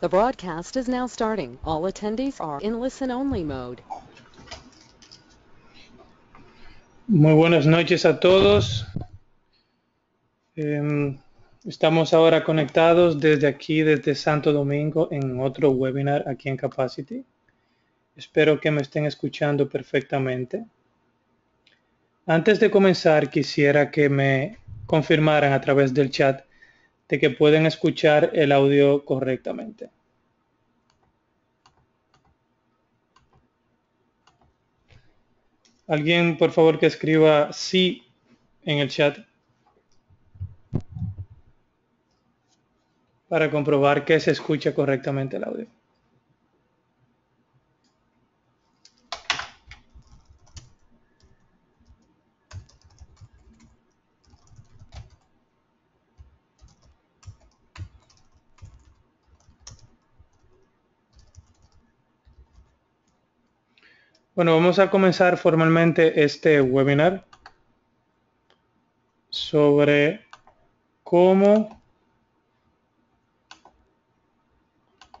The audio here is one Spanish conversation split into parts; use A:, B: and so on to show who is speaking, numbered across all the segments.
A: The broadcast is now starting. All attendees are Muy buenas noches a todos. Em, estamos ahora conectados desde aquí, desde Santo Domingo, en otro webinar aquí en Capacity. Espero que me estén escuchando perfectamente. Antes de comenzar, quisiera que me confirmaran a través del chat de que pueden escuchar el audio correctamente. Alguien, por favor, que escriba sí en el chat para comprobar que se escucha correctamente el audio. Bueno, vamos a comenzar formalmente este webinar sobre cómo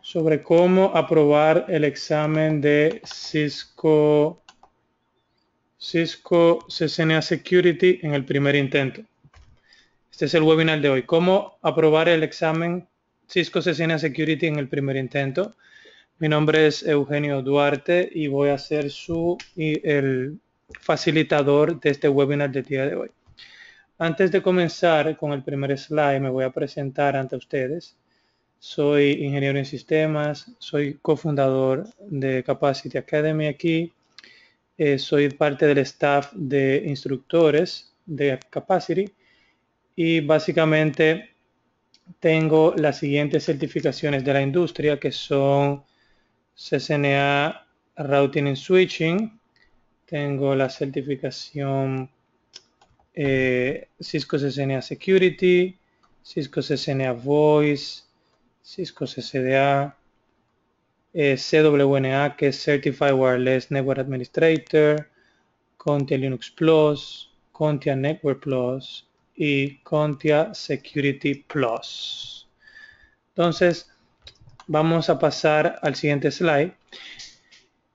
A: sobre cómo aprobar el examen de Cisco Cisco CCNA Security en el primer intento. Este es el webinar de hoy. Cómo aprobar el examen Cisco CCNA Security en el primer intento. Mi nombre es Eugenio Duarte y voy a ser su el facilitador de este webinar de día de hoy. Antes de comenzar con el primer slide, me voy a presentar ante ustedes. Soy ingeniero en sistemas, soy cofundador de Capacity Academy aquí. Eh, soy parte del staff de instructores de Capacity y básicamente tengo las siguientes certificaciones de la industria que son CCNA Routing and Switching. Tengo la certificación eh, Cisco CCNA Security, Cisco CCNA Voice, Cisco CCDA, eh, CWNA que es Certified Wireless Network Administrator, Contia Linux Plus, Contia Network Plus y Contia Security Plus. Entonces, Vamos a pasar al siguiente slide.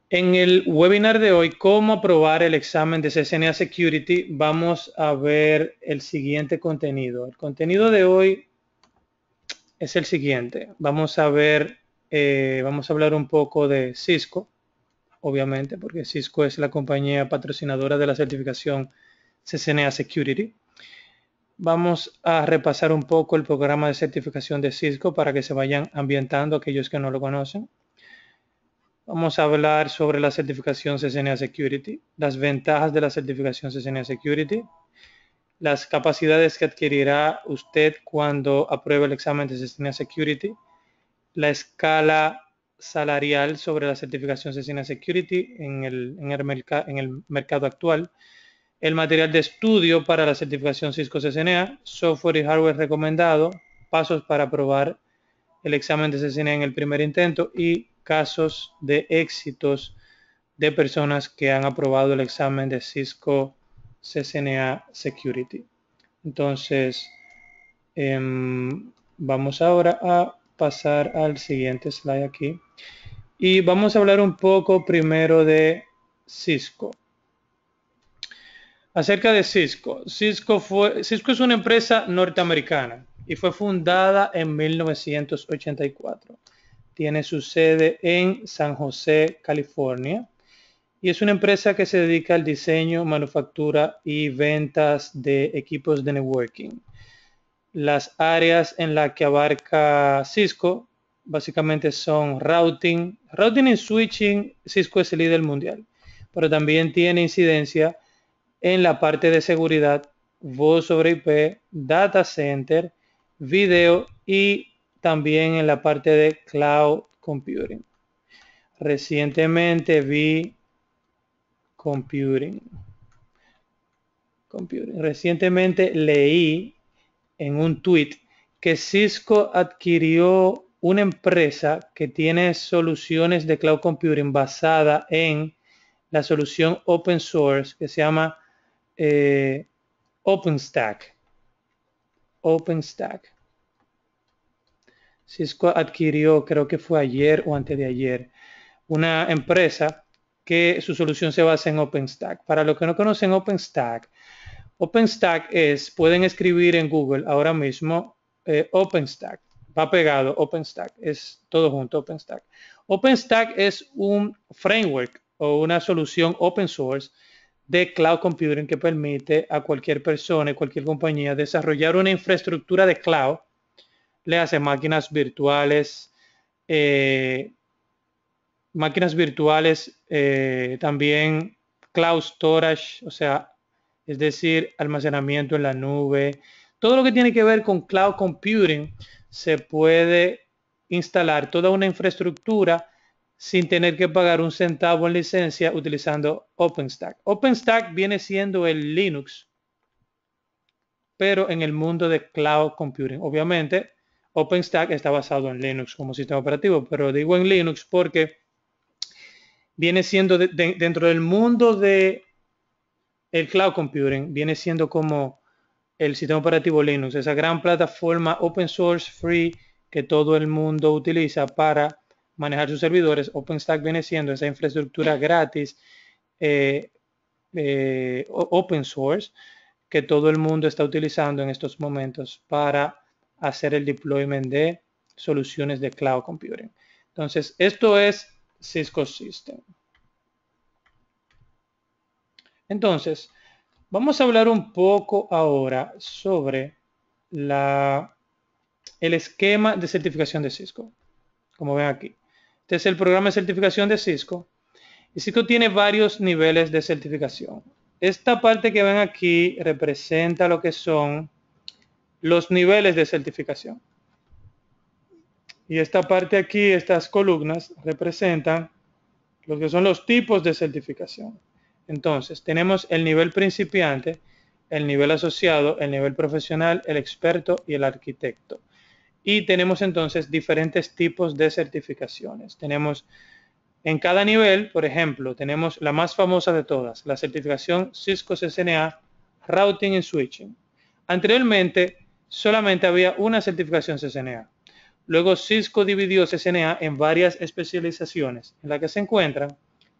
A: En el webinar de hoy, cómo aprobar el examen de CCNA Security, vamos a ver el siguiente contenido. El contenido de hoy es el siguiente. Vamos a ver, eh, vamos a hablar un poco de Cisco, obviamente, porque Cisco es la compañía patrocinadora de la certificación CCNA Security. Vamos a repasar un poco el programa de certificación de Cisco para que se vayan ambientando aquellos que no lo conocen. Vamos a hablar sobre la certificación CCNA Security, las ventajas de la certificación CCNA Security, las capacidades que adquirirá usted cuando apruebe el examen de CCNA Security, la escala salarial sobre la certificación CCNA Security en el, en el mercado actual, el material de estudio para la certificación Cisco CCNA, software y hardware recomendado, pasos para aprobar el examen de CCNA en el primer intento y casos de éxitos de personas que han aprobado el examen de Cisco CCNA Security. Entonces, em, vamos ahora a pasar al siguiente slide aquí. Y vamos a hablar un poco primero de Cisco. Acerca de Cisco. Cisco, fue, Cisco es una empresa norteamericana y fue fundada en 1984. Tiene su sede en San José, California. Y es una empresa que se dedica al diseño, manufactura y ventas de equipos de networking. Las áreas en las que abarca Cisco básicamente son routing. Routing y switching, Cisco es el líder mundial, pero también tiene incidencia en la parte de seguridad, voz sobre IP, data center, video y también en la parte de cloud computing. Recientemente vi computing. computing. Recientemente leí en un tweet que Cisco adquirió una empresa que tiene soluciones de cloud computing basada en la solución open source que se llama eh, OpenStack. OpenStack. Cisco adquirió, creo que fue ayer o antes de ayer, una empresa que su solución se basa en OpenStack. Para los que no conocen OpenStack, OpenStack es, pueden escribir en Google ahora mismo eh, OpenStack. Va pegado, OpenStack. Es todo junto, OpenStack. OpenStack es un framework o una solución open source de cloud computing que permite a cualquier persona y cualquier compañía desarrollar una infraestructura de cloud, le hace máquinas virtuales, eh, máquinas virtuales, eh, también cloud storage, o sea, es decir, almacenamiento en la nube. Todo lo que tiene que ver con cloud computing se puede instalar toda una infraestructura sin tener que pagar un centavo en licencia utilizando OpenStack. OpenStack viene siendo el Linux, pero en el mundo de cloud computing. Obviamente, OpenStack está basado en Linux como sistema operativo, pero digo en Linux porque viene siendo dentro del mundo de el cloud computing, viene siendo como el sistema operativo Linux, esa gran plataforma open source free que todo el mundo utiliza para manejar sus servidores. OpenStack viene siendo esa infraestructura gratis, eh, eh, open source, que todo el mundo está utilizando en estos momentos para hacer el deployment de soluciones de cloud computing. Entonces, esto es Cisco System. Entonces, vamos a hablar un poco ahora sobre la, el esquema de certificación de Cisco, como ven aquí. Este es el programa de certificación de Cisco. Y Cisco tiene varios niveles de certificación. Esta parte que ven aquí representa lo que son los niveles de certificación. Y esta parte aquí, estas columnas, representan lo que son los tipos de certificación. Entonces, tenemos el nivel principiante, el nivel asociado, el nivel profesional, el experto y el arquitecto. Y tenemos entonces diferentes tipos de certificaciones. Tenemos en cada nivel, por ejemplo, tenemos la más famosa de todas, la certificación Cisco CCNA Routing and Switching. Anteriormente solamente había una certificación CCNA. Luego Cisco dividió CCNA en varias especializaciones, en la que se encuentran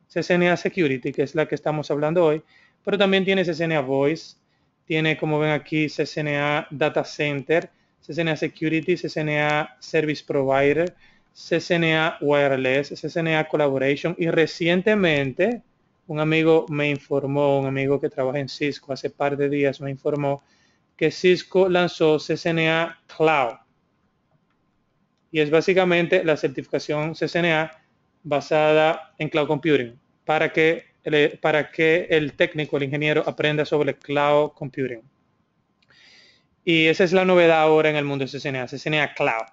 A: CCNA Security, que es la que estamos hablando hoy, pero también tiene CCNA Voice, tiene como ven aquí CCNA Data Center, CCNA Security, CCNA Service Provider, CCNA Wireless, CCNA Collaboration y recientemente un amigo me informó, un amigo que trabaja en Cisco hace par de días me informó que Cisco lanzó CCNA Cloud. Y es básicamente la certificación CCNA basada en cloud computing para que para que el técnico, el ingeniero aprenda sobre cloud computing. Y esa es la novedad ahora en el mundo de CCNA, CCNA Cloud.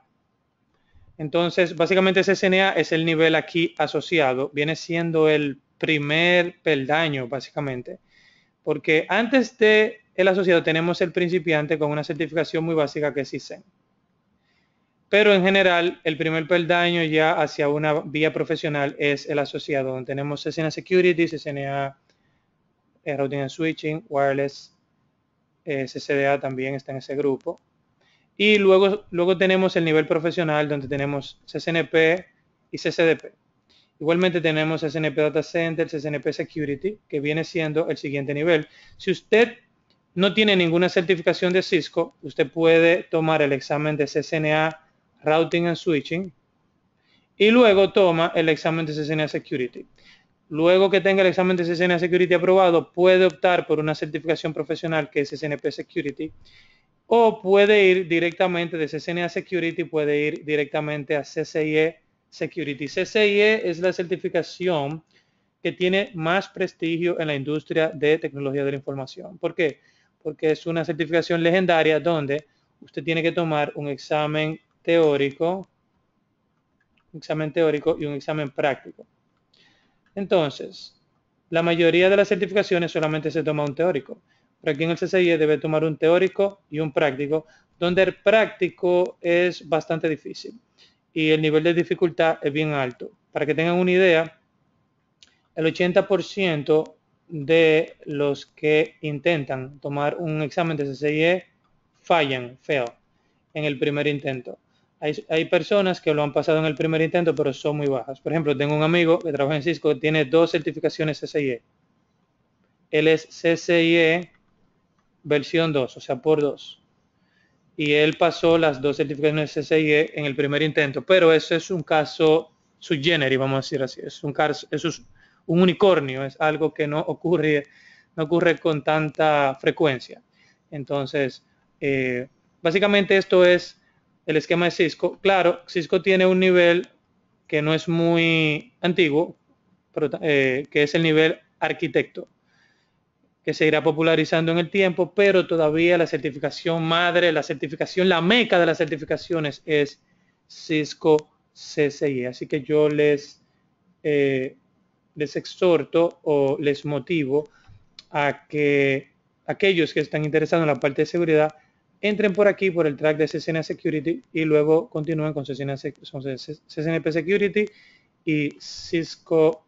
A: Entonces, básicamente CCNA es el nivel aquí asociado, viene siendo el primer peldaño, básicamente. Porque antes de el asociado tenemos el principiante con una certificación muy básica que es CISEN. Pero en general, el primer peldaño ya hacia una vía profesional es el asociado, donde tenemos CCNA Security, CCNA eh, Routing and Switching, Wireless CCDA eh, también está en ese grupo. Y luego, luego tenemos el nivel profesional donde tenemos CCNP y CCDP. Igualmente tenemos CCNP Data Center, CCNP Security, que viene siendo el siguiente nivel. Si usted no tiene ninguna certificación de Cisco, usted puede tomar el examen de CCNA Routing and Switching y luego toma el examen de CCNA Security. Luego que tenga el examen de CCNA Security aprobado, puede optar por una certificación profesional que es CNP Security o puede ir directamente de CCNA Security, puede ir directamente a CCIE Security. CCIE es la certificación que tiene más prestigio en la industria de tecnología de la información. ¿Por qué? Porque es una certificación legendaria donde usted tiene que tomar un examen teórico, un examen teórico y un examen práctico. Entonces, la mayoría de las certificaciones solamente se toma un teórico, pero aquí en el CCI e debe tomar un teórico y un práctico, donde el práctico es bastante difícil y el nivel de dificultad es bien alto. Para que tengan una idea, el 80% de los que intentan tomar un examen de CCIE fallan, feo en el primer intento hay, personas que lo han pasado en el primer intento, pero son muy bajas. Por ejemplo, tengo un amigo que trabaja en Cisco, tiene dos certificaciones CCIE. Él es CCIE versión 2, o sea, por 2. Y él pasó las dos certificaciones CCIE en el primer intento, pero eso es un caso subgénero, vamos a decir así. Es un caso, es un unicornio, es algo que no ocurre, no ocurre con tanta frecuencia. Entonces, eh, básicamente esto es el esquema de Cisco. Claro, Cisco tiene un nivel que no es muy antiguo, pero, eh, que es el nivel arquitecto, que se irá popularizando en el tiempo, pero todavía la certificación madre, la certificación, la meca de las certificaciones es Cisco CCI. Así que yo les, eh, les exhorto o les motivo a que aquellos que están interesados en la parte de seguridad entren por aquí, por el track de CCNA Security y luego continúen con CCNA, CCNP Security y Cisco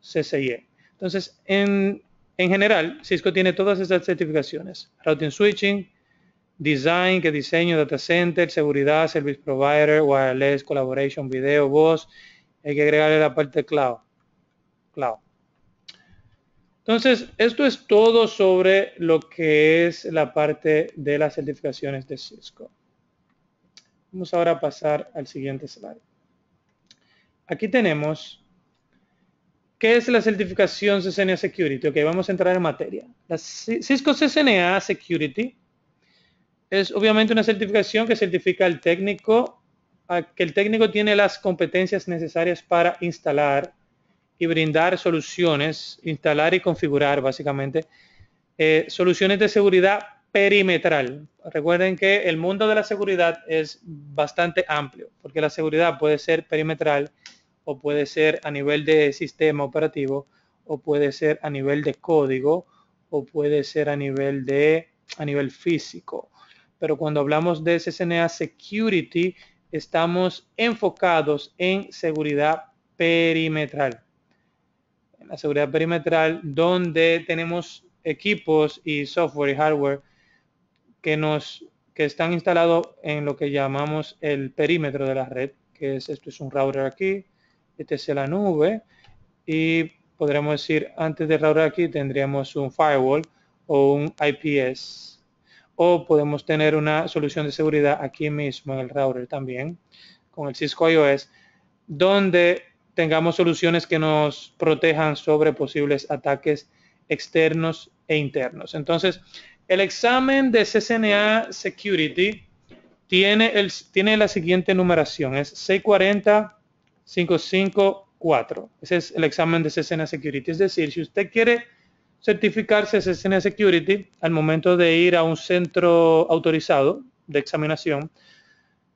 A: CCIE. Entonces, en, en general, Cisco tiene todas estas certificaciones. Routing Switching, Design, que diseño, Data Center, Seguridad, Service Provider, Wireless, Collaboration, Video, Voz. Hay que agregarle la parte Cloud. Cloud. Entonces, esto es todo sobre lo que es la parte de las certificaciones de Cisco. Vamos ahora a pasar al siguiente slide. Aquí tenemos ¿Qué es la certificación CCNA Security? Ok, vamos a entrar en materia. La Cisco CCNA Security es obviamente una certificación que certifica al técnico, que el técnico tiene las competencias necesarias para instalar y brindar soluciones, instalar y configurar básicamente eh, soluciones de seguridad perimetral. Recuerden que el mundo de la seguridad es bastante amplio, porque la seguridad puede ser perimetral o puede ser a nivel de sistema operativo o puede ser a nivel de código o puede ser a nivel de a nivel físico. Pero cuando hablamos de SSNA Security, estamos enfocados en seguridad perimetral en la seguridad perimetral, donde tenemos equipos y software y hardware que nos que están instalados en lo que llamamos el perímetro de la red, que es esto es un router aquí, este es la nube y podremos decir antes del router aquí tendríamos un firewall o un IPS o podemos tener una solución de seguridad aquí mismo en el router también con el Cisco IOS donde tengamos soluciones que nos protejan sobre posibles ataques externos e internos. Entonces, el examen de CCNA Security tiene, el, tiene la siguiente numeración, es 640-554. Ese es el examen de CCNA Security. Es decir, si usted quiere certificarse CCNA Security al momento de ir a un centro autorizado de examinación,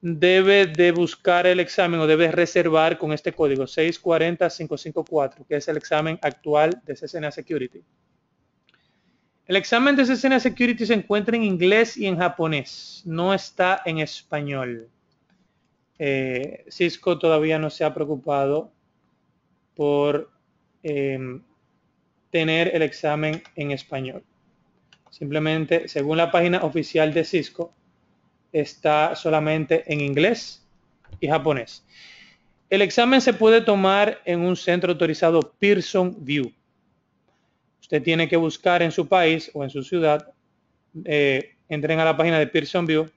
A: debe de buscar el examen o debe reservar con este código 640554, que es el examen actual de CCNA Security. El examen de CCNA Security se encuentra en inglés y en japonés, no está en español. Eh, Cisco todavía no se ha preocupado por em, tener el examen en español. Simplemente, según la página oficial de Cisco, está solamente en inglés y japonés. El examen se puede tomar en un centro autorizado Pearson View. Usted tiene que buscar en su país o en su ciudad, eh, entren a la página de Pearson View,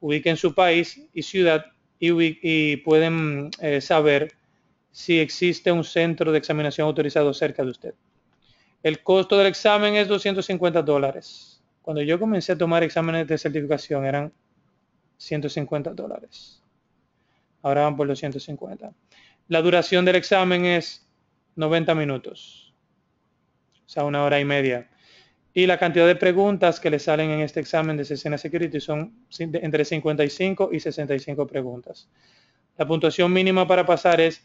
A: ubiquen su país y ciudad y, y pueden eh, saber si existe un centro de examinación autorizado cerca de usted. El costo del examen es 250 dólares. Cuando yo comencé a tomar exámenes de certificación eran 150 dólares. Ahora van por los 150. La duración del examen es 90 minutos, o sea, una hora y media. Y la cantidad de preguntas que le salen en este examen de SESENA Security son entre 55 y 65 preguntas. La puntuación mínima para pasar es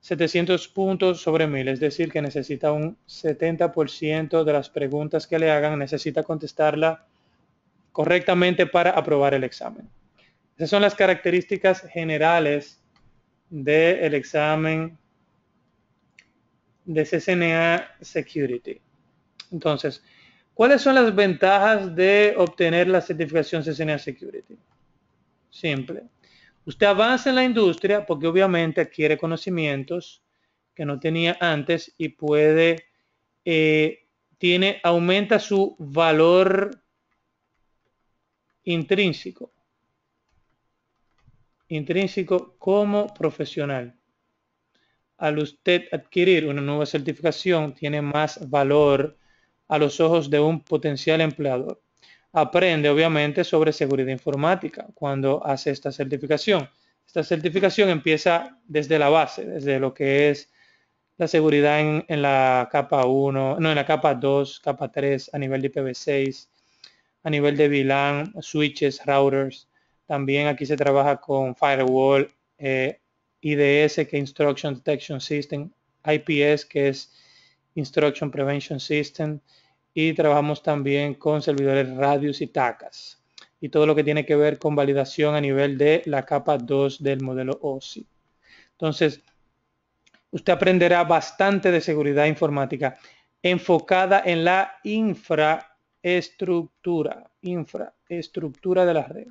A: 700 puntos sobre 1000, es decir, que necesita un 70% de las preguntas que le hagan, necesita contestarla correctamente para aprobar el examen. Esas son las características generales del examen de CCNA Security. Entonces, ¿cuáles son las ventajas de obtener la certificación CCNA Security? Simple. Usted avanza en la industria porque obviamente adquiere conocimientos que no tenía antes y puede, eh, tiene, aumenta su valor intrínseco intrínseco como profesional. Al usted adquirir una nueva certificación, tiene más valor a los ojos de un potencial empleador. Aprende, obviamente, sobre seguridad informática cuando hace esta certificación. Esta certificación empieza desde la base, desde lo que es la seguridad en, la capa 1, no, en la capa 2, capa 3, a nivel de IPv6, a nivel de VLAN, switches, routers, también aquí se trabaja con Firewall, eh, IDS, que es Instruction Detection System, IPS, que es Instruction Prevention System, y trabajamos también con servidores Radius y TACAS y todo lo que tiene que ver con validación a nivel de la capa 2 del modelo OSI. Entonces, usted aprenderá bastante de seguridad informática enfocada en la infraestructura, infraestructura de las redes.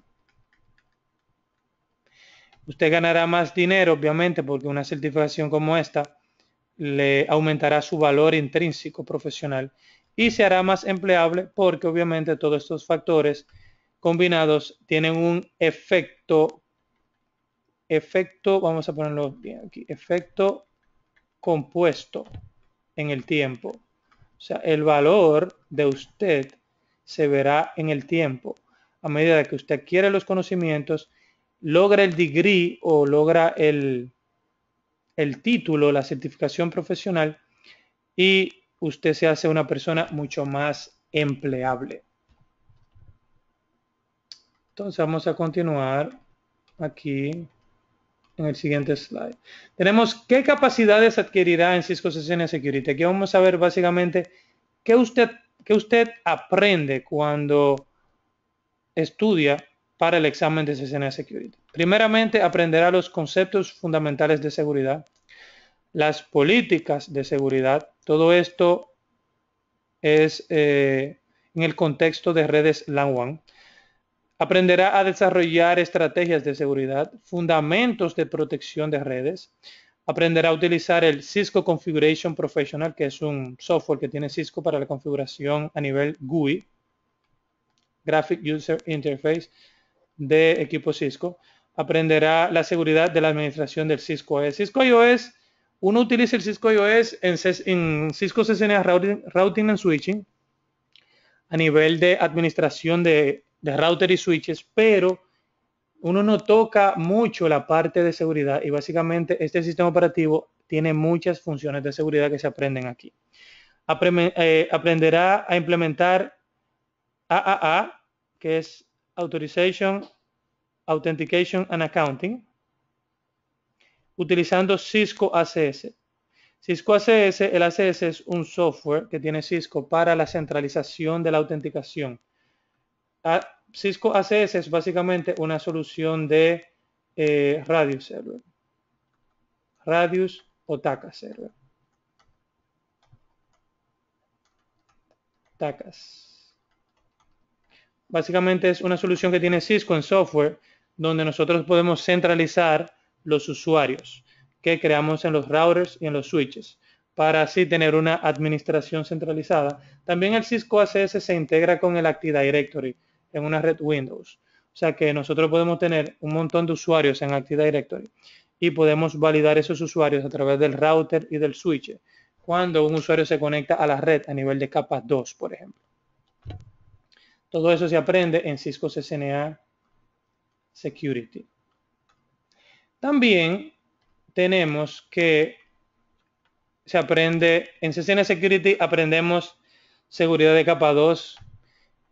A: Usted ganará más dinero, obviamente, porque una certificación como esta le aumentará su valor intrínseco profesional y se hará más empleable porque obviamente todos estos factores combinados tienen un efecto, efecto, vamos a ponerlo bien aquí, efecto compuesto en el tiempo. O sea, el valor de usted se verá en el tiempo a medida que usted adquiere los conocimientos logra el degree o logra el, título, la certificación profesional y usted se hace una persona mucho más empleable. Entonces vamos a continuar aquí en el siguiente slide. Tenemos qué capacidades adquirirá en Cisco Session Security. Aquí vamos a ver básicamente qué usted, qué usted aprende cuando estudia para el examen de CCNA Security. Primeramente, aprenderá los conceptos fundamentales de seguridad, las políticas de seguridad. Todo esto es eh, en el contexto de redes LAN one Aprenderá a desarrollar estrategias de seguridad, fundamentos de protección de redes. Aprenderá a utilizar el Cisco Configuration Professional, que es un software que tiene Cisco para la configuración a nivel GUI, Graphic User Interface de equipo Cisco, aprenderá la seguridad de la administración del Cisco IOS. Cisco IOS, uno utiliza el Cisco IOS en, Cisco CCNA routing, routing and Switching a nivel de administración de, router y switches, pero uno no toca mucho la parte de seguridad y básicamente este sistema operativo tiene muchas funciones de seguridad que se aprenden aquí. Eh, aprenderá a implementar AAA, que es Authorization, Authentication and Accounting, utilizando Cisco ACS. Cisco ACS, el ACS es un software que tiene Cisco para la centralización de la autenticación. Ah, Cisco ACS es básicamente una solución de eh, radio Radius Server. Radius o TACA Server. TACAS básicamente es una solución que tiene Cisco en software, donde nosotros podemos centralizar los usuarios que creamos en los routers y en los switches para así tener una administración centralizada. También el Cisco ACS se integra con el Active Directory en una red Windows. O sea que nosotros podemos tener un montón de usuarios en Active Directory y podemos validar esos usuarios a través del router y del switch cuando un usuario se conecta a la red a nivel de capa 2, por ejemplo. Todo eso se aprende en Cisco CCNA Security. También tenemos que se aprende, en CCNA Security aprendemos seguridad de capa 2,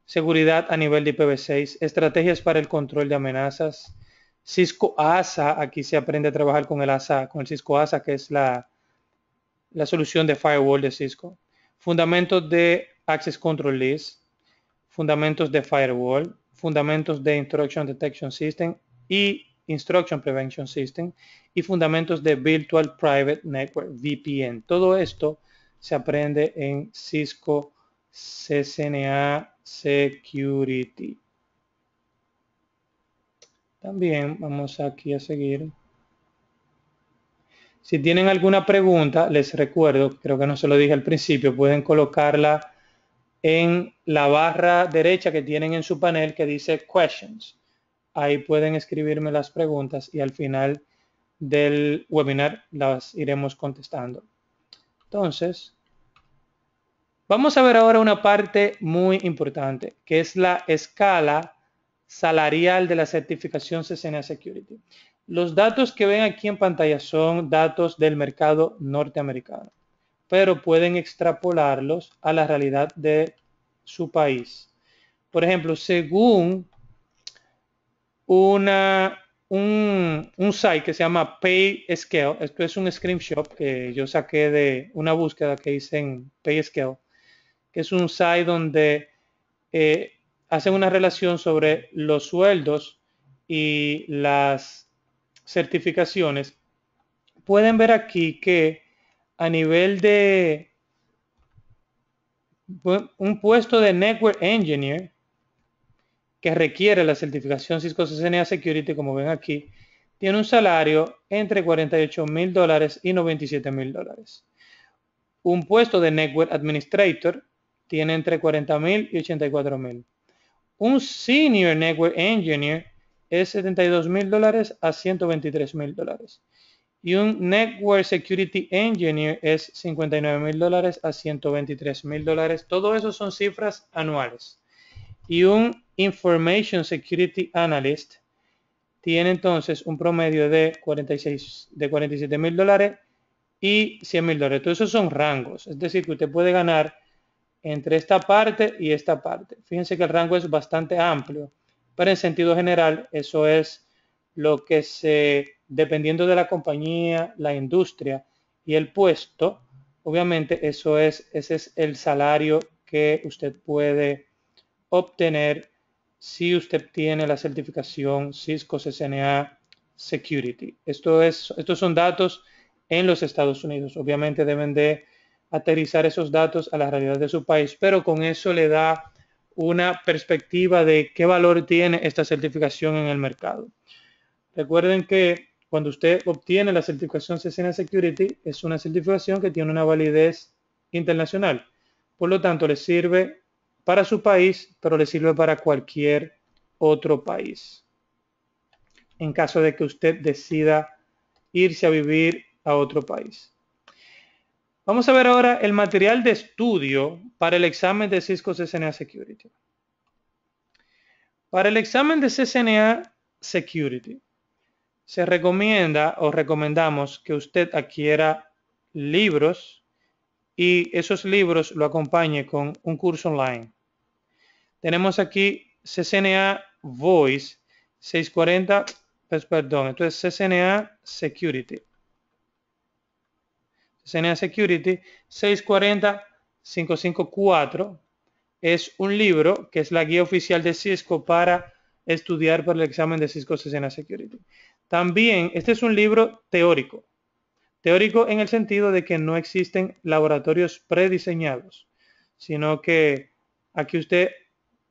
A: seguridad a nivel de IPv6, estrategias para el control de amenazas, Cisco ASA, aquí se aprende a trabajar con el ASA, con el Cisco ASA, que es la, la solución de firewall de Cisco. Fundamentos de Access Control List, fundamentos de firewall, fundamentos de Instruction Detection System y Instruction Prevention System y fundamentos de Virtual Private Network, VPN. Todo esto se aprende en Cisco CCNA Security. También vamos aquí a seguir. Si tienen alguna pregunta, les recuerdo, creo que no se lo dije al principio, pueden colocarla en la barra derecha que tienen en su panel que dice questions. Ahí pueden escribirme las preguntas y al final del webinar las iremos contestando. Entonces, vamos a ver ahora una parte muy importante, que es la escala salarial de la certificación CCNA Security. Los datos que ven aquí en pantalla son datos del mercado norteamericano pero pueden extrapolarlos a la realidad de su país. Por ejemplo, según una, un, site que se llama PayScale, esto es un screenshot que yo saqué de una búsqueda que hice en PayScale, que es un site donde eh, hacen una relación sobre los sueldos y las certificaciones. Pueden ver aquí que a nivel de un puesto de Network Engineer que requiere la certificación Cisco CCNA Security, como ven aquí, tiene un salario entre 48 mil dólares y 97 mil dólares. Un puesto de Network Administrator tiene entre 40 mil y 84 mil. Un Senior Network Engineer es 72 mil dólares a 123 mil dólares. Y un Network Security Engineer es 59 mil dólares a 123 mil dólares. Todo eso son cifras anuales. Y un Information Security Analyst tiene entonces un promedio de 46 de 47 mil dólares y 100 mil dólares. Todos esos son rangos. Es decir, que usted puede ganar entre esta parte y esta parte. Fíjense que el rango es bastante amplio, pero en sentido general eso es lo que se dependiendo de la compañía, la industria y el puesto, obviamente eso es, ese es el salario que usted puede obtener si usted tiene la certificación Cisco CCNA Security. Esto es, estos son datos en los Estados Unidos. Obviamente deben de aterrizar esos datos a la realidad de su país, pero con eso le da una perspectiva de qué valor tiene esta certificación en el mercado. Recuerden que cuando usted obtiene la certificación CCNA Security, es una certificación que tiene una validez internacional. Por lo tanto, le sirve para su país, pero le sirve para cualquier otro país. En caso de que usted decida irse a vivir a otro país. Vamos a ver ahora el material de estudio para el examen de Cisco CCNA Security. Para el examen de CCNA Security, se recomienda o recomendamos que usted adquiera libros y esos libros lo acompañe con un curso online. Tenemos aquí CCNA Voice 640, pues perdón, entonces CCNA Security. CCNA Security 640 554 es un libro que es la guía oficial de Cisco para estudiar para el examen de Cisco CCNA Security. También, este es un libro teórico. Teórico en el sentido de que no existen laboratorios prediseñados, sino que aquí usted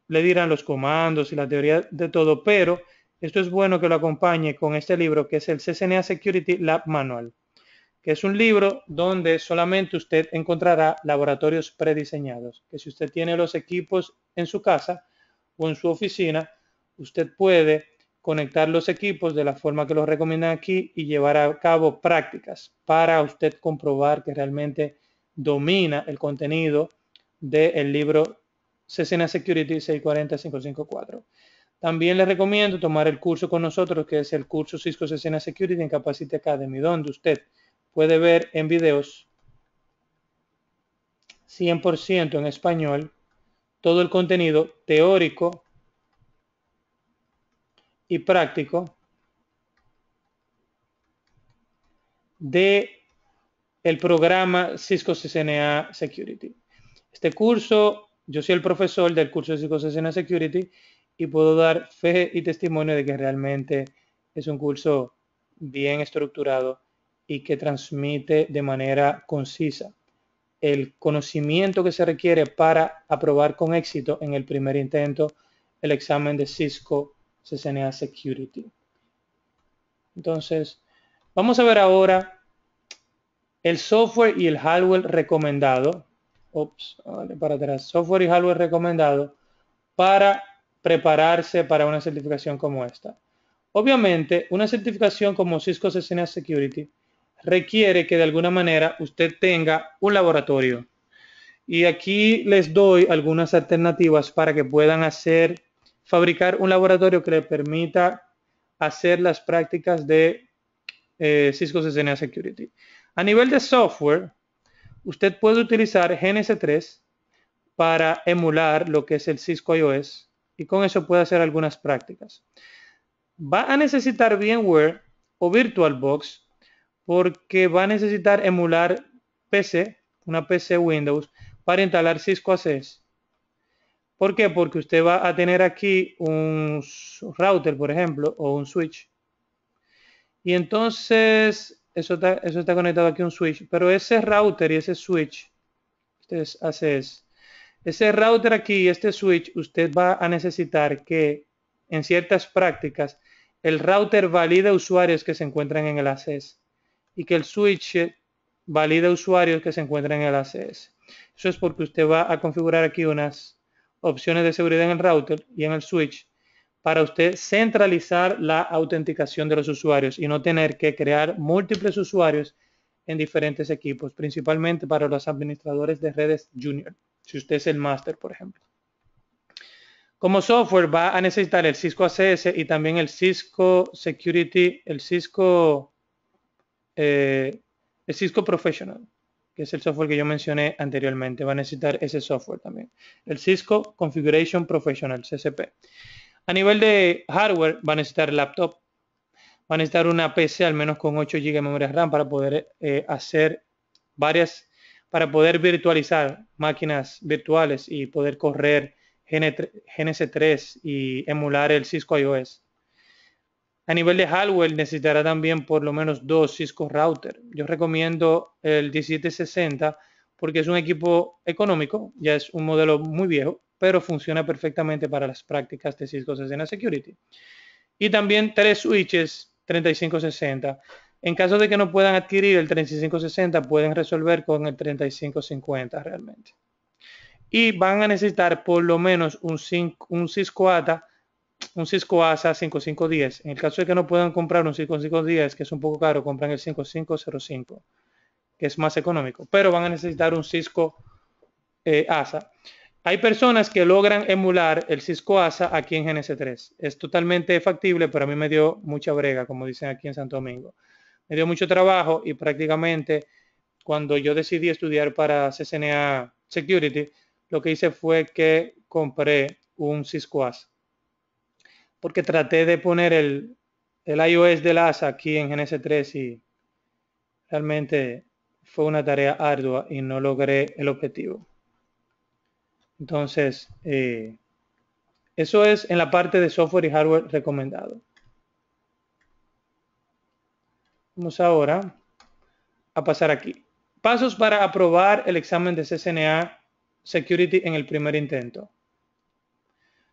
A: le dirán los comandos y la teoría de todo, pero esto es bueno que lo acompañe con este libro que es el CCNA Security Lab Manual, que es un libro donde solamente usted encontrará laboratorios prediseñados, que si usted tiene los equipos en su casa o en su oficina, usted puede conectar los equipos de la forma que los recomienda aquí y llevar a cabo prácticas para usted comprobar que realmente domina el contenido del libro Cesena Security 640-554. También les recomiendo tomar el curso con nosotros, que es el curso Cisco Cesena Security en Capacity Academy, donde usted puede ver en videos 100% en español todo el contenido teórico y práctico de el programa Cisco CCNA Security. Este curso, yo soy el profesor del curso de Cisco CCNA Security y puedo dar fe y testimonio de que realmente es un curso bien estructurado y que transmite de manera concisa el conocimiento que se requiere para aprobar con éxito en el primer intento el examen de Cisco CCNA Security. Entonces, vamos a ver ahora el software y el hardware recomendado. Ops, vale, para atrás. Software y hardware recomendado para prepararse para una certificación como esta. Obviamente, una certificación como Cisco CCNA Security requiere que de alguna manera usted tenga un laboratorio. Y aquí les doy algunas alternativas para que puedan hacer fabricar un laboratorio que le permita hacer las prácticas de eh, Cisco CCNA Security. A nivel de software, usted puede utilizar GNS3 para emular lo que es el Cisco iOS y con eso puede hacer algunas prácticas. Va a necesitar VMware o VirtualBox porque va a necesitar emular PC, una PC Windows, para instalar Cisco ACS ¿Por qué? Porque usted va a tener aquí un router, por ejemplo, o un switch. Y entonces, eso está, conectado aquí a un switch. Pero ese router y ese switch, usted hace es, ese router aquí y este switch, usted va a necesitar que en ciertas prácticas el router valide usuarios que se encuentran en el ACS y que el switch valide usuarios que se encuentran en el ACS. Eso es porque usted va a configurar aquí unas opciones de seguridad en el router y en el switch para usted centralizar la autenticación de los usuarios y no tener que crear múltiples usuarios en diferentes equipos, principalmente para los administradores de redes junior, si usted es el máster, por ejemplo. Como software va a necesitar el Cisco ACS y también el Cisco Security, el Cisco, eh, el Cisco Professional que es el software que yo mencioné anteriormente. Va a necesitar ese software también. El Cisco Configuration Professional, CCP. A nivel de hardware, va a necesitar laptop. Va a necesitar una PC al menos con 8 GB de memoria RAM para poder eh, hacer varias, para poder virtualizar máquinas virtuales y poder correr gnc 3 y emular el Cisco iOS. A nivel de hardware necesitará también por lo menos dos Cisco Router. Yo recomiendo el 1760 porque es un equipo económico, ya es un modelo muy viejo, pero funciona perfectamente para las prácticas de Cisco Cena Security. Y también tres switches 3560. En caso de que no puedan adquirir el 3560, pueden resolver con el 3550 realmente. Y van a necesitar por lo menos un, un Cisco ATA un Cisco ASA 5510. En el caso de que no puedan comprar un Cisco 5510, que es un poco caro, compran el 5505, que es más económico. Pero van a necesitar un Cisco ASA. Eh, Hay personas que logran emular el Cisco ASA aquí en GNS3. Es totalmente factible, pero a mí me dio mucha brega, como dicen aquí en Santo Domingo. Me dio mucho trabajo y prácticamente cuando yo decidí estudiar para CCNA Security, lo que hice fue que compré un Cisco ASA porque traté de poner el, el iOS de LASA aquí en GNS3 y realmente fue una tarea ardua y no logré el objetivo. Entonces, eh, eso es en la parte de software y hardware recomendado. Vamos ahora a pasar aquí. Pasos para aprobar el examen de CCNA Security en el primer intento.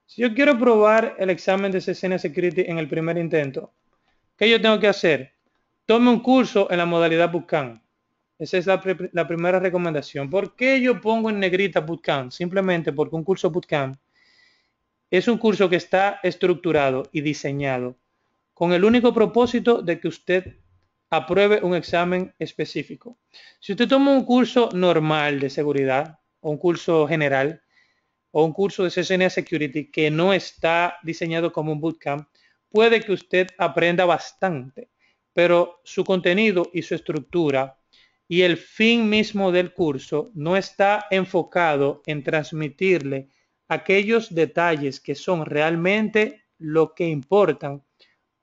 A: Si yo quiero probar el examen de CCN Security en el primer intento, ¿qué yo tengo que hacer? Tome un curso en la modalidad Bootcamp. Esa es la, la, primera recomendación. ¿Por qué yo pongo en negrita Bootcamp? Simplemente porque un curso Bootcamp es un curso que está estructurado y diseñado con el único propósito de que usted apruebe un examen específico. Si usted toma un curso normal de seguridad o un curso general, o un curso de CSN Security que no está diseñado como un bootcamp, puede que usted aprenda bastante, pero su contenido y su estructura y el fin mismo del curso no está enfocado en transmitirle aquellos detalles que son realmente lo que importan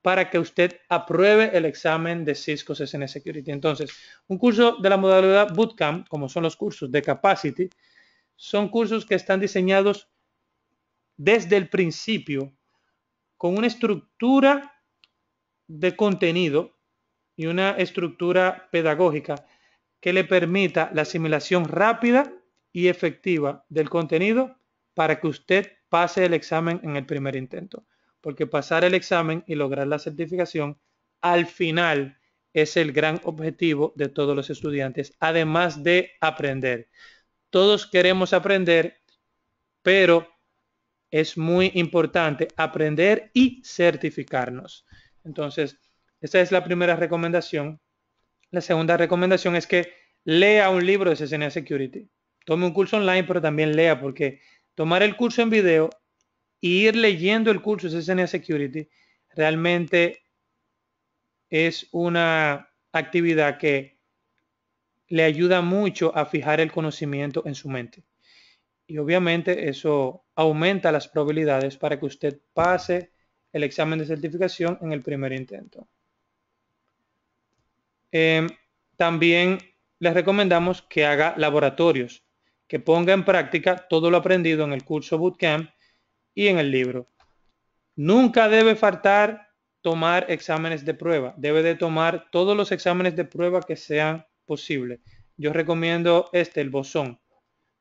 A: para que usted apruebe el examen de Cisco CSN Security. Entonces, un curso de la modalidad Bootcamp, como son los cursos de Capacity, son cursos que están diseñados desde el principio con una estructura de contenido y una estructura pedagógica que le permita la asimilación rápida y efectiva del contenido para que usted pase el examen en el primer intento. Porque pasar el examen y lograr la certificación al final es el gran objetivo de todos los estudiantes, además de aprender. Todos queremos aprender, pero es muy importante aprender y certificarnos. Entonces, esa es la primera recomendación. La segunda recomendación es que lea un libro de CCNA Security. Tome un curso online, pero también lea, porque tomar el curso en video y ir leyendo el curso de CCNA Security realmente es una actividad que le ayuda mucho a fijar el conocimiento en su mente. Y obviamente eso aumenta las probabilidades para que usted pase el examen de certificación en el primer intento. Em, también les recomendamos que haga laboratorios, que ponga en práctica todo lo aprendido en el curso Bootcamp y en el libro. Nunca debe faltar tomar exámenes de prueba. Debe de tomar todos los exámenes de prueba que sean posible. Yo recomiendo este, el Bosón,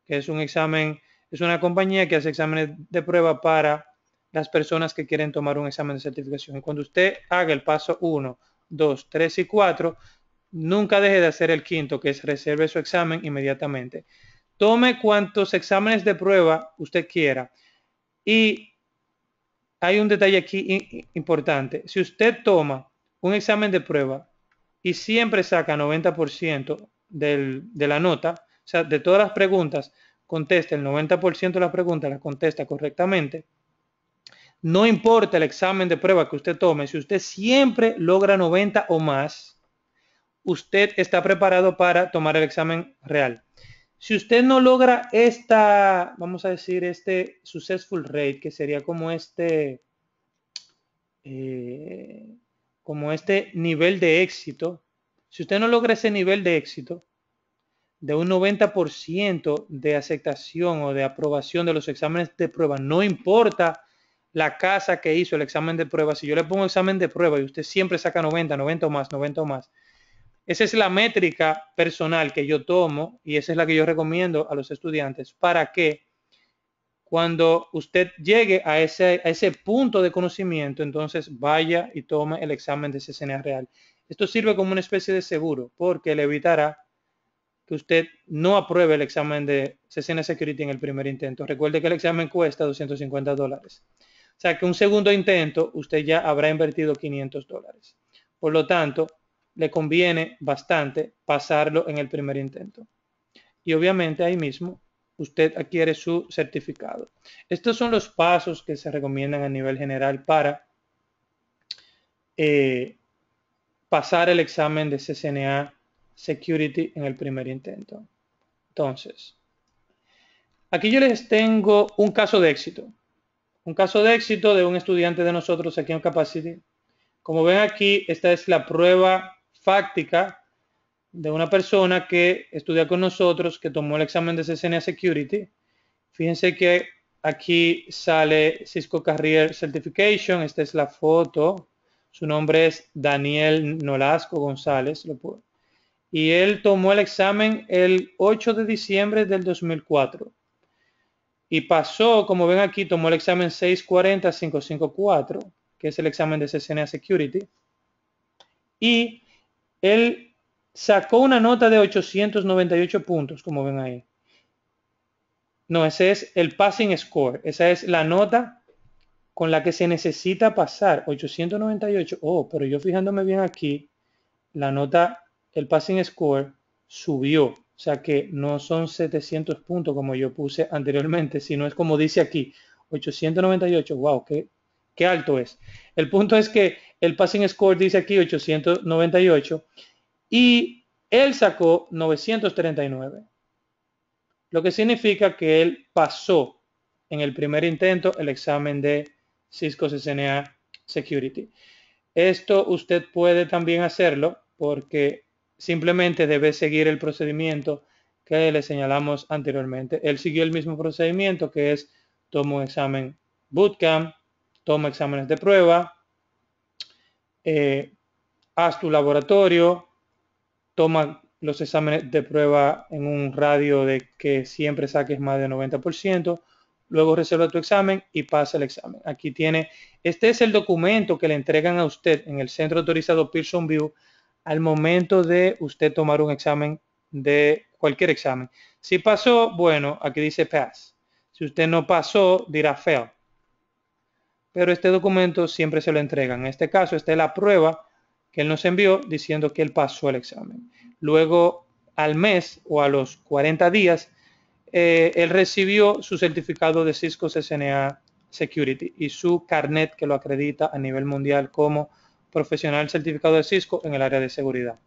A: que es un examen, es una compañía que hace exámenes de prueba para las personas que quieren tomar un examen de certificación. cuando usted haga el paso 1, 2, 3 y 4, nunca deje de hacer el quinto, que es reserve su examen inmediatamente. Tome cuantos exámenes de prueba usted quiera. Y hay un detalle aquí importante. Si usted toma un examen de prueba y siempre saca 90% de la nota, o sea, de todas las preguntas, contesta el 90% de las preguntas, las contesta correctamente. No importa el examen de prueba que usted tome, si usted siempre logra 90 o más, usted está preparado para tomar el examen real. Si usted no logra esta, vamos a decir, este successful rate, que sería como este, eh, como este nivel de éxito, si usted no logra ese nivel de éxito, de un 90% de aceptación o de aprobación de los exámenes de prueba, no importa la casa que hizo el examen de prueba, si yo le pongo examen de prueba y usted siempre saca 90, 90 o más, 90 o más, esa es la métrica personal que yo tomo y esa es la que yo recomiendo a los estudiantes para que cuando usted llegue a ese, punto de conocimiento, entonces vaya y tome el examen de CCNA real. Esto sirve como una especie de seguro porque le evitará que usted no apruebe el examen de CCNA Security en el primer intento. Recuerde que el examen cuesta 250 dólares. O sea que un segundo intento usted ya habrá invertido 500 dólares. Por lo tanto, le conviene bastante pasarlo en el primer intento. Y obviamente ahí mismo usted adquiere su certificado. Estos son los pasos que se recomiendan a nivel general para eh, pasar el examen de CCNA Security en el primer intento. Entonces, aquí yo les tengo un caso de éxito. Un caso de éxito de un estudiante de nosotros aquí en Capacity. Como ven aquí, esta es la prueba fáctica de una persona que estudia con nosotros, que tomó el examen de CCNA Security. Fíjense que aquí sale Cisco Career Certification. Esta es la foto. Su nombre es Daniel Nolasco González. Y él tomó el examen el 8 de diciembre del 2004. Y pasó, como ven aquí, tomó el examen 640-554, que es el examen de CCNA Security. Y él sacó una nota de 898 puntos, como ven ahí. No, ese es el passing score. Esa es la nota con la que se necesita pasar. 898. Oh, pero yo fijándome bien aquí, la nota, el passing score subió. O sea que no son 700 puntos como yo puse anteriormente, sino es como dice aquí. 898. Wow, qué, qué alto es. El punto es que el passing score dice aquí 898 y él sacó 939, lo que significa que él pasó en el primer intento el examen de Cisco CCNA Security. Esto usted puede también hacerlo porque simplemente debe seguir el procedimiento que le señalamos anteriormente. Él siguió el mismo procedimiento que es tomo un examen bootcamp, toma exámenes de prueba, eh, haz tu laboratorio, toma los exámenes de prueba en un radio de que siempre saques más de 90%, luego reserva tu examen y pasa el examen. Aquí tiene, este es el documento que le entregan a usted en el centro autorizado Pearson View al momento de usted tomar un examen de cualquier examen. Si pasó, bueno, aquí dice pass. Si usted no pasó, dirá fail. Pero este documento siempre se lo entregan. En este caso, esta es la prueba que él nos envió diciendo que él pasó el examen. Luego, al mes o a los 40 días, eh, él recibió su certificado de Cisco CCNA Security y su carnet que lo acredita a nivel mundial como profesional certificado de Cisco en el área de seguridad.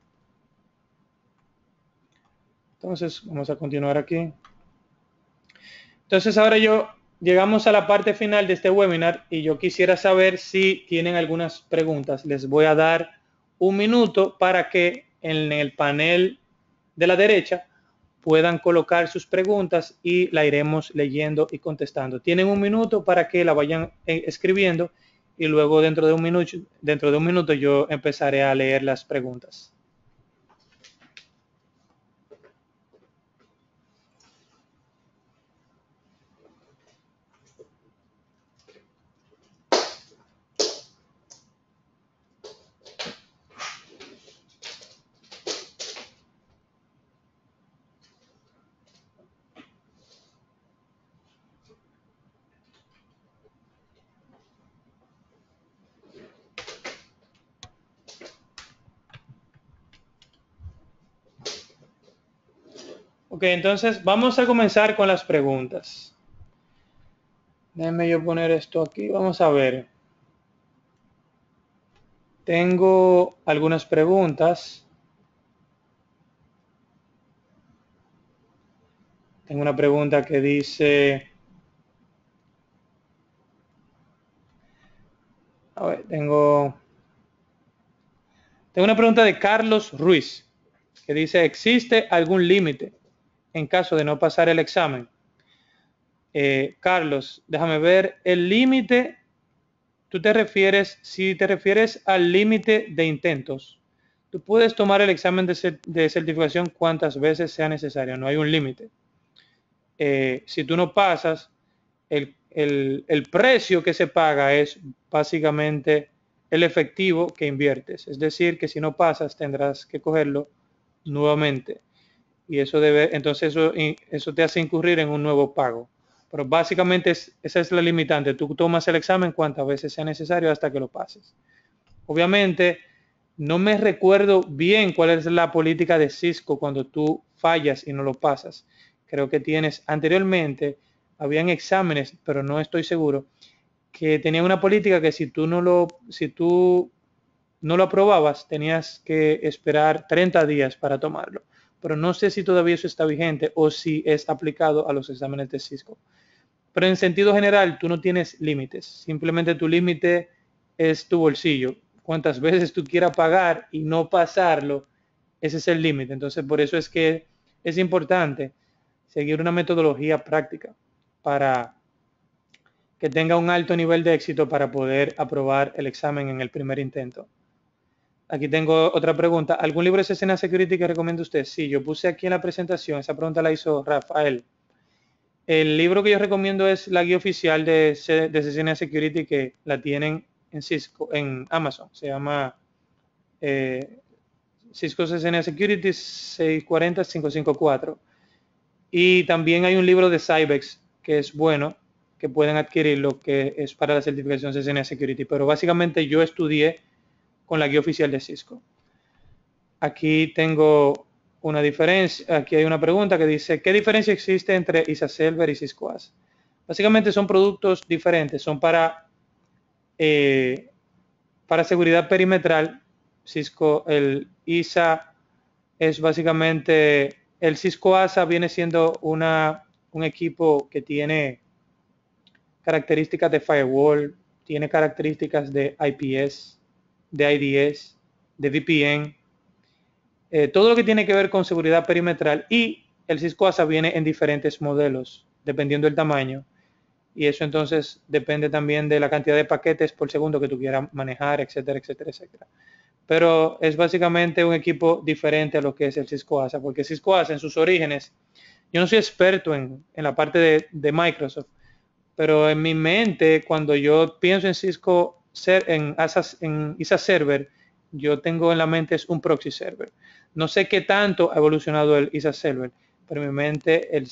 A: Entonces, vamos a continuar aquí. Entonces, ahora yo llegamos a la parte final de este webinar y yo quisiera saber si tienen algunas preguntas. Les voy a dar un minuto para que en el panel de la derecha puedan colocar sus preguntas y la iremos leyendo y contestando. Tienen un minuto para que la vayan eh, escribiendo y luego dentro de un minuto, dentro de un minuto yo empezaré a leer las preguntas. Ok, entonces vamos a comenzar con las preguntas. Déjenme yo poner esto aquí. Vamos a ver. Tengo algunas preguntas. Tengo una pregunta que dice... A ver, tengo... Tengo una pregunta de Carlos Ruiz que dice, ¿existe algún límite en caso de no pasar el examen. Eh, Carlos, déjame ver, el límite, tú te refieres, si te refieres al límite de intentos, tú puedes tomar el examen de, certificación cuantas veces sea necesario, no hay un límite. Eh, si tú no pasas, el precio que se paga es básicamente el efectivo que inviertes. Es decir, que si no pasas tendrás que cogerlo nuevamente y eso debe, entonces eso, eso te hace incurrir en un nuevo pago. Pero básicamente esa es la limitante. Tú tomas el examen cuantas veces sea necesario hasta que lo pases. Obviamente, no me recuerdo bien cuál es la política de Cisco cuando tú fallas y no lo pasas. Creo que tienes anteriormente, habían exámenes, pero no estoy seguro, que tenía una política que si tú no lo, si tú no lo aprobabas, tenías que esperar 30 días para tomarlo pero no sé si todavía eso está vigente o si es aplicado a los exámenes de Cisco. Pero en sentido general, tú no tienes límites, simplemente tu límite es tu bolsillo. Cuantas veces tú quieras pagar y no pasarlo, ese es el límite. Entonces, por eso es que es importante seguir una metodología práctica para que tenga un alto nivel de éxito para poder aprobar el examen en el primer intento. Aquí tengo otra pregunta. ¿Algún libro de escena security que recomienda usted? Sí, yo puse aquí en la presentación, esa pregunta la hizo Rafael. El libro que yo recomiendo es la guía oficial de, CSN Security que la tienen en Cisco, en Amazon. Se llama eh, Cisco CCNA Security 640-554. Y también hay un libro de Cybex que es bueno, que pueden adquirir lo que es para la certificación CCNA Security. Pero básicamente yo estudié con la guía oficial de Cisco. Aquí tengo una diferencia, aquí hay una pregunta que dice, ¿qué diferencia existe entre ISA server y Cisco AS? Básicamente son productos diferentes, son para, eh, para seguridad perimetral. Cisco, el ISA es básicamente, el Cisco ASA viene siendo una, un equipo que tiene características de firewall, tiene características de IPS, de IDS, de VPN, eh, todo lo que tiene que ver con seguridad perimetral y el Cisco ASA viene en diferentes modelos, dependiendo del tamaño. Y eso entonces depende también de la cantidad de paquetes por segundo que tú quieras manejar, etcétera, etcétera, etcétera. Pero es básicamente un equipo diferente a lo que es el Cisco ASA, porque Cisco ASA en sus orígenes, yo no soy experto en, la parte de, de Microsoft, pero en mi mente, cuando yo pienso en Cisco en, en ISA Server, yo tengo en la mente es un proxy server. No sé qué tanto ha evolucionado el ISA Server, pero en mi mente el,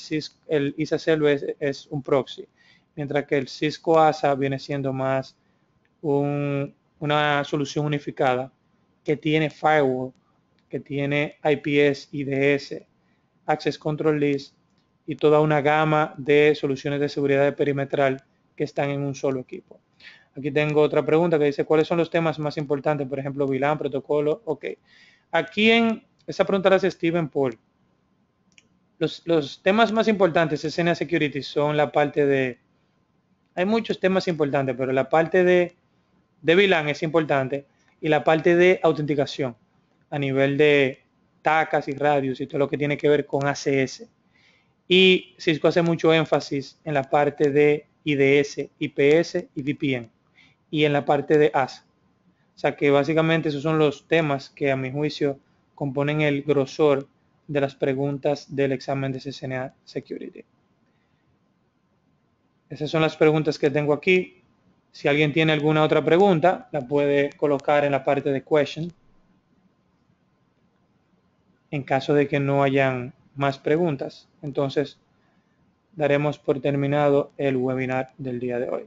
A: el ISA Server es, un proxy, mientras que el Cisco ASA viene siendo más una solución unificada que tiene firewall, que tiene IPS, IDS, Access Control List y toda una gama de soluciones de seguridad perimetral que están en un solo equipo. Aquí tengo otra pregunta que dice, ¿cuáles son los temas más importantes? Por ejemplo, VLAN, protocolo, ok. Aquí en, esa pregunta la hace Steven Paul. Los, temas más importantes de Sena Security son la parte de, hay muchos temas importantes, pero la parte de, de VLAN es importante y la parte de autenticación a nivel de tacas y radios y todo lo que tiene que ver con ACS. Y Cisco hace mucho énfasis en la parte de IDS, IPS y VPN y en la parte de as, O sea que básicamente esos son los temas que a mi juicio componen el grosor de las preguntas del examen de CCNA Security. Esas son las preguntas que tengo aquí. Si alguien tiene alguna otra pregunta, la puede colocar en la parte de question. En caso de que no hayan más preguntas, entonces daremos por terminado el webinar del día de hoy.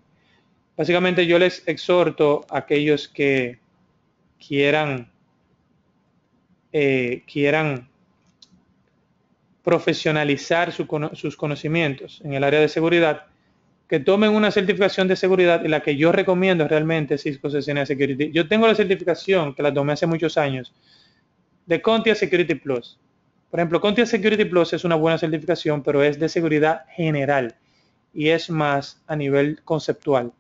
A: Básicamente yo les exhorto a aquellos que quieran, eh, quieran profesionalizar sus conocimientos en el área de seguridad, que tomen una certificación de seguridad y la que yo recomiendo realmente Cisco CCNA Security. Yo tengo la certificación que la tomé hace muchos años de Contia Security Plus. Por ejemplo, Contia Security Plus es una buena certificación, pero es de seguridad general y es más a nivel conceptual.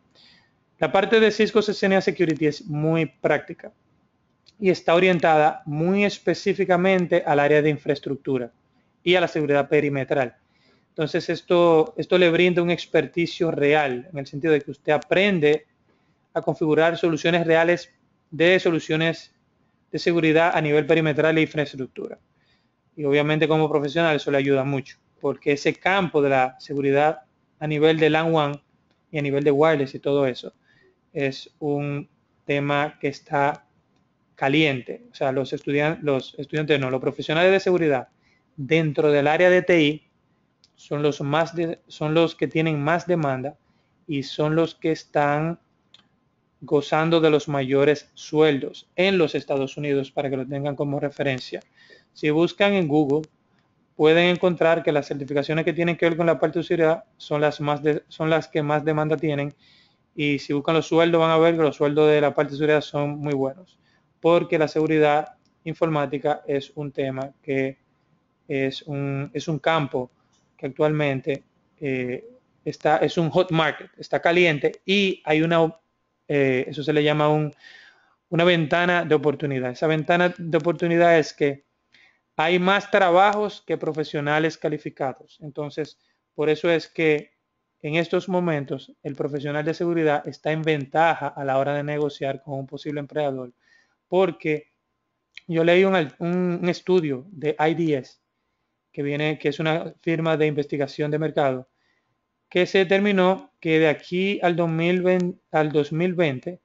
A: La parte de Cisco CCNA Security es muy práctica y está orientada muy específicamente al área de infraestructura y a la seguridad perimetral. Entonces, esto, esto le brinda un experticio real, en el sentido de que usted aprende a configurar soluciones reales de soluciones de seguridad a nivel perimetral e infraestructura. Y obviamente como profesional eso le ayuda mucho, porque ese campo de la seguridad a nivel de LAN 1 y a nivel de wireless y todo eso, es un tema que está caliente. O sea, los, estudiantes, los estudiantes no, los profesionales de seguridad dentro del área de TI son los, más son los que tienen más demanda y son los que están gozando de los mayores sueldos en los Estados Unidos para que lo tengan como referencia. Si buscan en Google, pueden encontrar que las certificaciones que tienen que ver con la parte de seguridad son las, más de, son las que más demanda tienen y si buscan los sueldos, van a ver que los sueldos de la parte de seguridad son muy buenos, porque la seguridad informática es un tema que es un, es un campo que actualmente eh, está, es un hot market, está caliente y hay una, eh, eso se le llama una ventana de oportunidad. Esa ventana de oportunidad es que hay más trabajos que profesionales calificados. Entonces, por eso es que en estos momentos, el profesional de seguridad está en ventaja a la hora de negociar con un posible empleador, porque yo leí un, estudio de IDS, que viene, que es una firma de investigación de mercado, que se determinó que de aquí al 2020,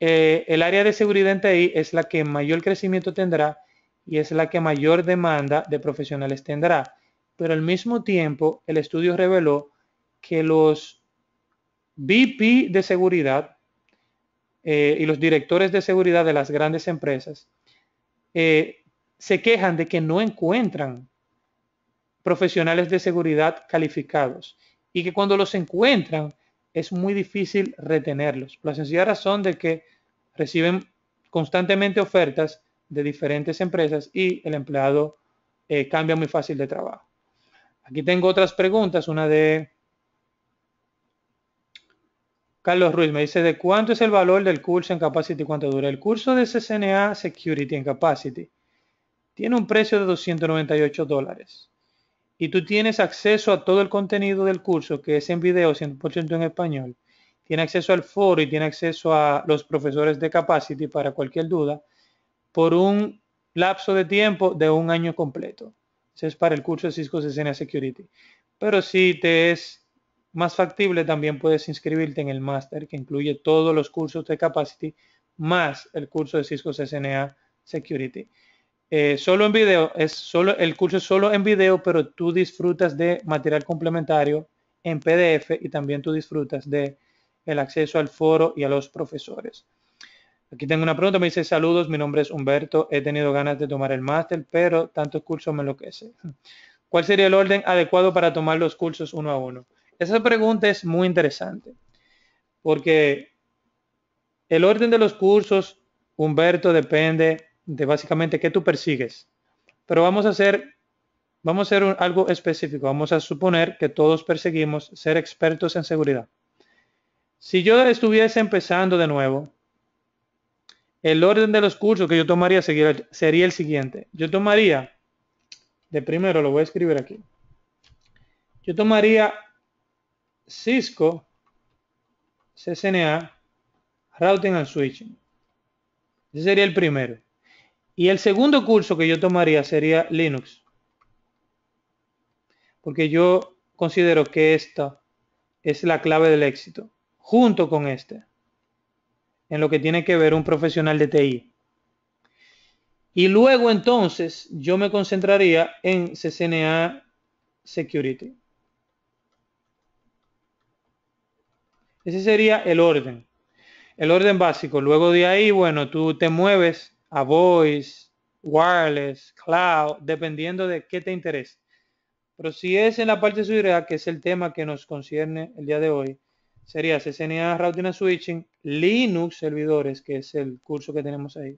A: eh, el área de seguridad en TI es la que mayor crecimiento tendrá y es la que mayor demanda de profesionales tendrá. Pero al mismo tiempo, el estudio reveló que los VP de seguridad eh, y los directores de seguridad de las grandes empresas eh, se quejan de que no encuentran profesionales de seguridad calificados y que cuando los encuentran es muy difícil retenerlos. Por la sencilla razón de que reciben constantemente ofertas de diferentes empresas y el empleado eh, cambia muy fácil de trabajo. Aquí tengo otras preguntas, una de Carlos Ruiz me dice, ¿de cuánto es el valor del curso en Capacity? ¿Cuánto dura? El curso de CCNA Security en Capacity tiene un precio de 298 dólares. Y tú tienes acceso a todo el contenido del curso, que es en video, 100% en español. Tiene acceso al foro y tiene acceso a los profesores de Capacity para cualquier duda por un lapso de tiempo de un año completo. Eso es para el curso de Cisco CCNA Security. Pero si te es más factible también puedes inscribirte en el máster que incluye todos los cursos de Capacity más el curso de Cisco CCNA Security. Eh, solo en video, es solo, el curso es solo en video, pero tú disfrutas de material complementario en PDF y también tú disfrutas de el acceso al foro y a los profesores. Aquí tengo una pregunta, me dice saludos, mi nombre es Humberto, he tenido ganas de tomar el máster, pero tantos cursos me enloquece. ¿Cuál sería el orden adecuado para tomar los cursos uno a uno? Esa pregunta es muy interesante porque el orden de los cursos, Humberto, depende de básicamente qué tú persigues. Pero vamos a hacer, vamos a hacer algo específico. Vamos a suponer que todos perseguimos ser expertos en seguridad. Si yo estuviese empezando de nuevo, el orden de los cursos que yo tomaría sería el siguiente. Yo tomaría, de primero lo voy a escribir aquí. Yo tomaría Cisco, CCNA, Routing and Switching. Ese sería el primero. Y el segundo curso que yo tomaría sería Linux. Porque yo considero que esta es la clave del éxito. Junto con este. En lo que tiene que ver un profesional de TI. Y luego entonces yo me concentraría en CCNA Security. Ese sería el orden. El orden básico. Luego de ahí, bueno, tú te mueves a voice, wireless, cloud, dependiendo de qué te interese. Pero si es en la parte de que es el tema que nos concierne el día de hoy, sería CCNA Routing and Switching, Linux servidores, que es el curso que tenemos ahí.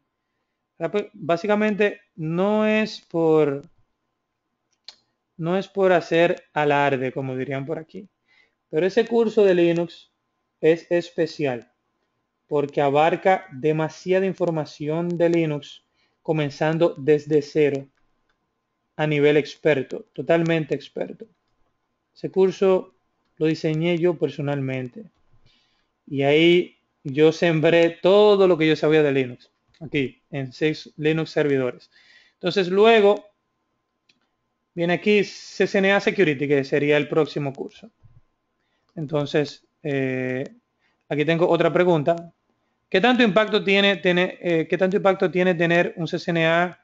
A: Pues, básicamente no es por no es por hacer alarde, como dirían por aquí. Pero ese curso de Linux es especial porque abarca demasiada información de Linux comenzando desde cero a nivel experto, totalmente experto. Ese curso lo diseñé yo personalmente y ahí yo sembré todo lo que yo sabía de Linux aquí en seis Linux servidores. Entonces luego viene aquí CCNA Security que sería el próximo curso. Entonces eh, aquí tengo otra pregunta. ¿Qué tanto impacto tiene, tiene eh, tanto impacto tiene tener un CCNA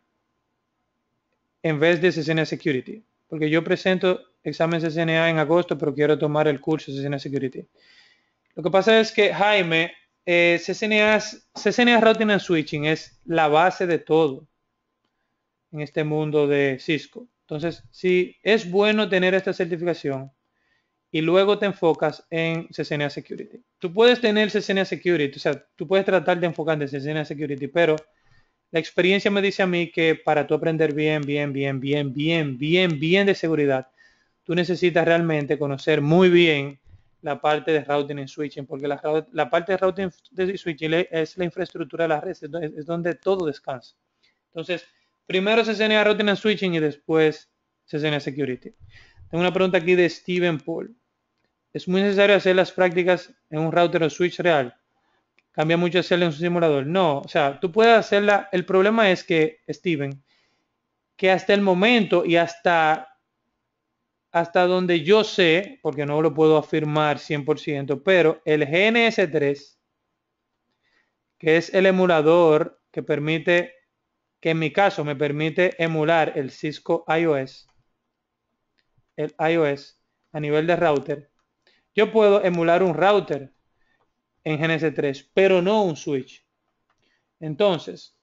A: en vez de CCNA Security? Porque yo presento examen CCNA en agosto, pero quiero tomar el curso CCNA Security. Lo que pasa es que, Jaime, eh, CCNA, CCNA Routing and Switching es la base de todo en este mundo de Cisco. Entonces, si es bueno tener esta certificación, y luego te enfocas en CCNA Security. Tú puedes tener CCNA Security, o sea, tú puedes tratar de enfocarte en CCNA Security, pero la experiencia me dice a mí que para tú aprender bien, bien, bien, bien, bien, bien, bien de seguridad, tú necesitas realmente conocer muy bien la parte de routing y switching, porque la, parte de routing y switching es la infraestructura de las redes, es donde todo descansa. Entonces, primero CCNA Routing and Switching y después CCNA Security. Tengo una pregunta aquí de Steven Paul. Es muy necesario hacer las prácticas en un router o switch real. Cambia mucho hacerlo en un simulador. No, o sea, tú puedes hacerla. El problema es que, Steven, que hasta el momento y hasta hasta donde yo sé, porque no lo puedo afirmar 100%, pero el GNS3, que es el emulador que permite, que en mi caso me permite emular el Cisco iOS, el iOS a nivel de router, yo puedo emular un router en GNS3, pero no un switch. Entonces,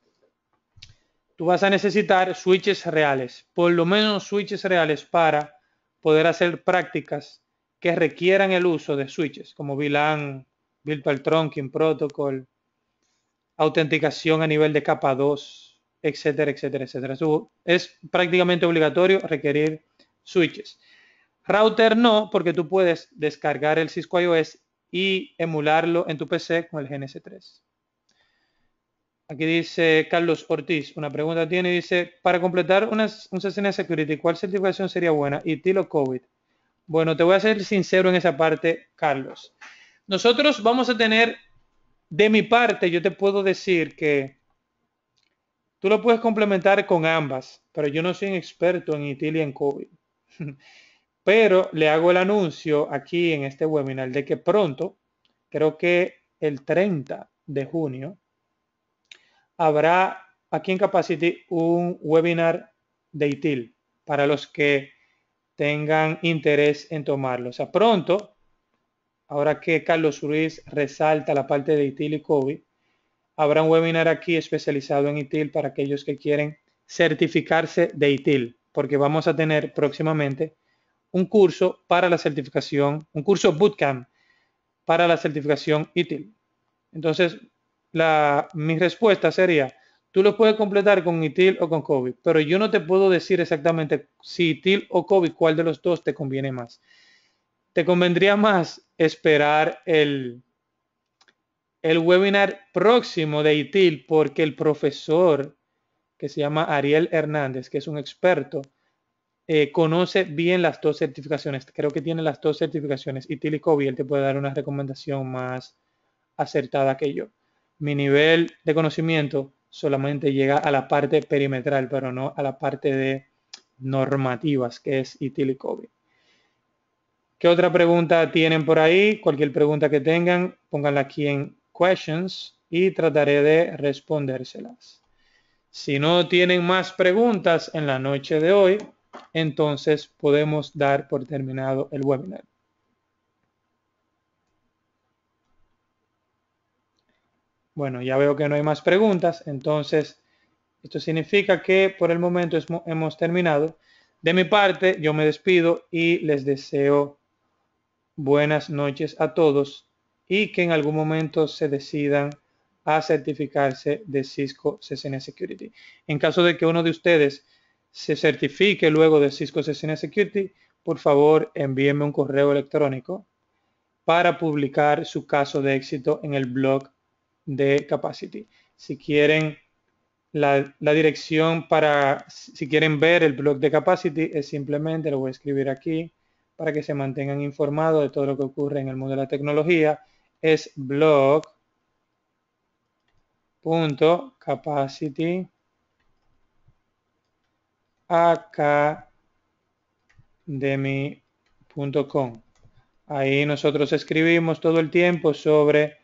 A: tú vas a necesitar switches reales, por lo menos switches reales para poder hacer prácticas que requieran el uso de switches, como VLAN, Virtual Trunking Protocol, autenticación a nivel de capa 2, etcétera, etcétera, etcétera. Es prácticamente obligatorio requerir switches. Router no, porque tú puedes descargar el Cisco iOS y emularlo en tu PC con el GNS3. Aquí dice Carlos Ortiz, una pregunta tiene, dice, para completar una, un de Security, ¿cuál certificación sería buena? Y o COVID. Bueno, te voy a ser sincero en esa parte, Carlos. Nosotros vamos a tener, de mi parte, yo te puedo decir que tú lo puedes complementar con ambas, pero yo no soy un experto en ITIL y en COVID. Pero le hago el anuncio aquí en este webinar de que pronto, creo que el 30 de junio, habrá aquí en Capacity un webinar de ITIL para los que tengan interés en tomarlo. O sea, pronto, ahora que Carlos Ruiz resalta la parte de ITIL y COVID, habrá un webinar aquí especializado en ITIL para aquellos que quieren certificarse de ITIL, porque vamos a tener próximamente un curso para la certificación, un curso bootcamp para la certificación ITIL. Entonces, la, mi respuesta sería, tú lo puedes completar con ITIL o con COVID, pero yo no te puedo decir exactamente si ITIL o COVID, cuál de los dos te conviene más. Te convendría más esperar el, el webinar próximo de ITIL porque el profesor que se llama Ariel Hernández, que es un experto eh, conoce bien las dos certificaciones. Creo que tiene las dos certificaciones. Y Tilly él te puede dar una recomendación más acertada que yo. Mi nivel de conocimiento solamente llega a la parte perimetral, pero no a la parte de normativas, que es y ¿Qué otra pregunta tienen por ahí? Cualquier pregunta que tengan, pónganla aquí en questions y trataré de respondérselas. Si no tienen más preguntas en la noche de hoy, entonces podemos dar por terminado el webinar. Bueno, ya veo que no hay más preguntas, entonces esto significa que por el momento hemos terminado. De mi parte, yo me despido y les deseo buenas noches a todos y que en algún momento se decidan a certificarse de Cisco CCN Security. En caso de que uno de ustedes se certifique luego de Cisco Session Security, por favor envíeme un correo electrónico para publicar su caso de éxito en el blog de Capacity. Si quieren la, dirección para, si quieren ver el blog de Capacity, es simplemente, lo voy a escribir aquí para que se mantengan informados de todo lo que ocurre en el mundo de la tecnología, es blog.capacity.com de com Ahí nosotros escribimos todo el tiempo sobre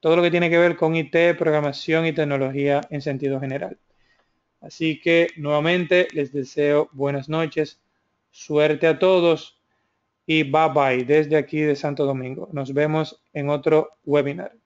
A: todo lo que tiene que ver con IT, programación y tecnología en sentido general. Así que nuevamente les deseo buenas noches, suerte a todos y bye bye desde aquí de Santo Domingo. Nos vemos en otro webinar.